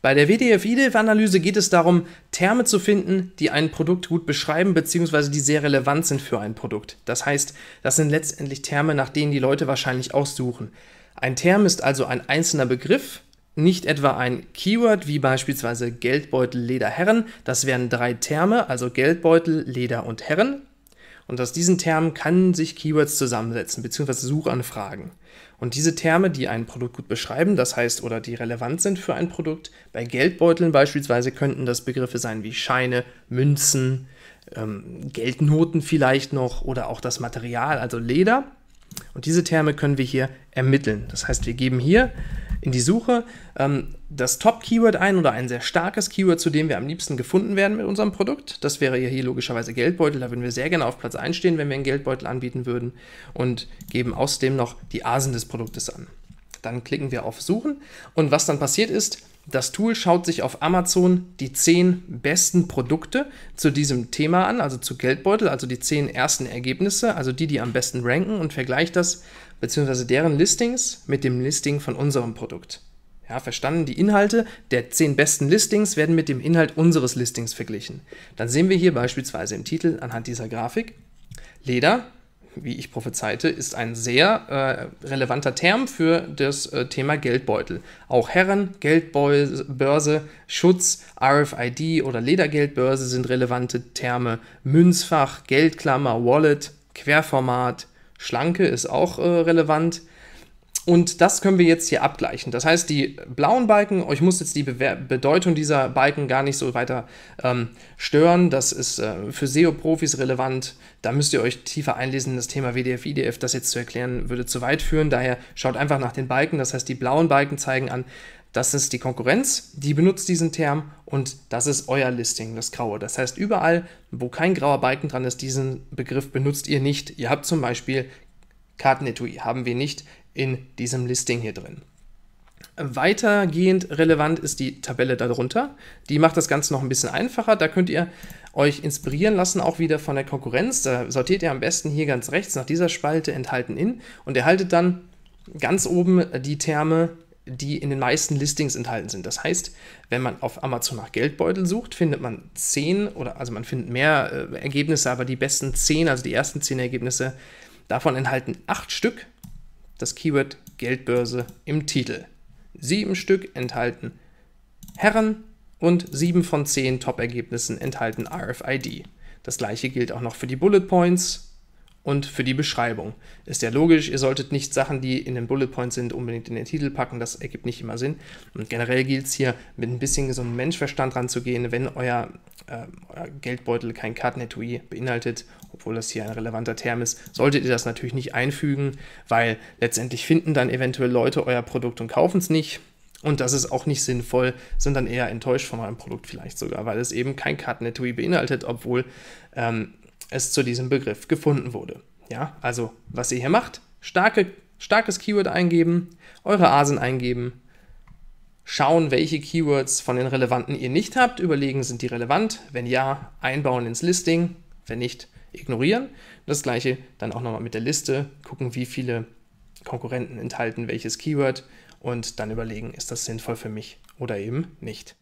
Bei der WDF-IDF-Analyse geht es darum, Terme zu finden, die ein Produkt gut beschreiben bzw. die sehr relevant sind für ein Produkt. Das heißt, das sind letztendlich Terme, nach denen die Leute wahrscheinlich aussuchen. Ein Term ist also ein einzelner Begriff, nicht etwa ein Keyword wie beispielsweise Geldbeutel, Leder, Herren. Das wären drei Terme, also Geldbeutel, Leder und Herren. Und aus diesen Termen kann sich Keywords zusammensetzen, beziehungsweise Suchanfragen. Und diese Terme, die ein Produkt gut beschreiben, das heißt, oder die relevant sind für ein Produkt, bei Geldbeuteln beispielsweise könnten das Begriffe sein wie Scheine, Münzen, ähm, Geldnoten vielleicht noch oder auch das Material, also Leder. Und diese Terme können wir hier ermitteln. Das heißt, wir geben hier in die Suche ähm, das Top-Keyword ein oder ein sehr starkes Keyword, zu dem wir am liebsten gefunden werden mit unserem Produkt. Das wäre ja hier logischerweise Geldbeutel. Da würden wir sehr gerne auf Platz 1 stehen, wenn wir einen Geldbeutel anbieten würden und geben außerdem noch die Asen des Produktes an. Dann klicken wir auf Suchen und was dann passiert ist, das Tool schaut sich auf Amazon die zehn besten Produkte zu diesem Thema an, also zu Geldbeutel, also die zehn ersten Ergebnisse, also die, die am besten ranken und vergleicht das beziehungsweise deren Listings mit dem Listing von unserem Produkt. Ja, verstanden, die Inhalte der zehn besten Listings werden mit dem Inhalt unseres Listings verglichen. Dann sehen wir hier beispielsweise im Titel anhand dieser Grafik, Leder, wie ich prophezeite, ist ein sehr äh, relevanter Term für das äh, Thema Geldbeutel. Auch Herren, Geldbörse, Schutz, RFID oder Ledergeldbörse sind relevante Terme. Münzfach, Geldklammer, Wallet, Querformat, Schlanke ist auch äh, relevant. Und das können wir jetzt hier abgleichen. Das heißt, die blauen Balken, euch muss jetzt die Bewer Bedeutung dieser Balken gar nicht so weiter ähm, stören. Das ist äh, für SEO-Profis relevant. Da müsst ihr euch tiefer einlesen. Das Thema WDF, IDF, das jetzt zu erklären, würde zu weit führen. Daher schaut einfach nach den Balken. Das heißt, die blauen Balken zeigen an, das ist die Konkurrenz, die benutzt diesen Term und das ist euer Listing, das graue. Das heißt, überall, wo kein grauer Balken dran ist, diesen Begriff benutzt ihr nicht. Ihr habt zum Beispiel Kartenetui, haben wir nicht in diesem Listing hier drin. Weitergehend relevant ist die Tabelle darunter. Die macht das Ganze noch ein bisschen einfacher. Da könnt ihr euch inspirieren lassen, auch wieder von der Konkurrenz. Da sortiert ihr am besten hier ganz rechts nach dieser Spalte enthalten in und erhaltet dann ganz oben die Terme die in den meisten Listings enthalten sind. Das heißt, wenn man auf Amazon nach Geldbeutel sucht, findet man 10 oder also man findet mehr äh, Ergebnisse, aber die besten 10, also die ersten 10 Ergebnisse, davon enthalten 8 Stück das Keyword Geldbörse im Titel. 7 Stück enthalten Herren und 7 von 10 Top-Ergebnissen enthalten RFID. Das gleiche gilt auch noch für die Bullet Points, und für die Beschreibung. Ist ja logisch, ihr solltet nicht Sachen, die in den Bullet Points sind, unbedingt in den Titel packen, das ergibt nicht immer Sinn. Und generell gilt es hier, mit ein bisschen gesundem Menschverstand ranzugehen, wenn euer, äh, euer Geldbeutel kein Kartenetui beinhaltet, obwohl das hier ein relevanter Term ist, solltet ihr das natürlich nicht einfügen, weil letztendlich finden dann eventuell Leute euer Produkt und kaufen es nicht. Und das ist auch nicht sinnvoll, sind dann eher enttäuscht von meinem Produkt vielleicht sogar, weil es eben kein Kartenetui beinhaltet, obwohl ähm, es zu diesem Begriff gefunden wurde. Ja, also was ihr hier macht, starke, starkes Keyword eingeben, eure Asen eingeben, schauen, welche Keywords von den relevanten ihr nicht habt, überlegen, sind die relevant, wenn ja, einbauen ins Listing, wenn nicht, ignorieren. Das gleiche dann auch nochmal mit der Liste, gucken, wie viele Konkurrenten enthalten welches Keyword und dann überlegen, ist das sinnvoll für mich oder eben nicht.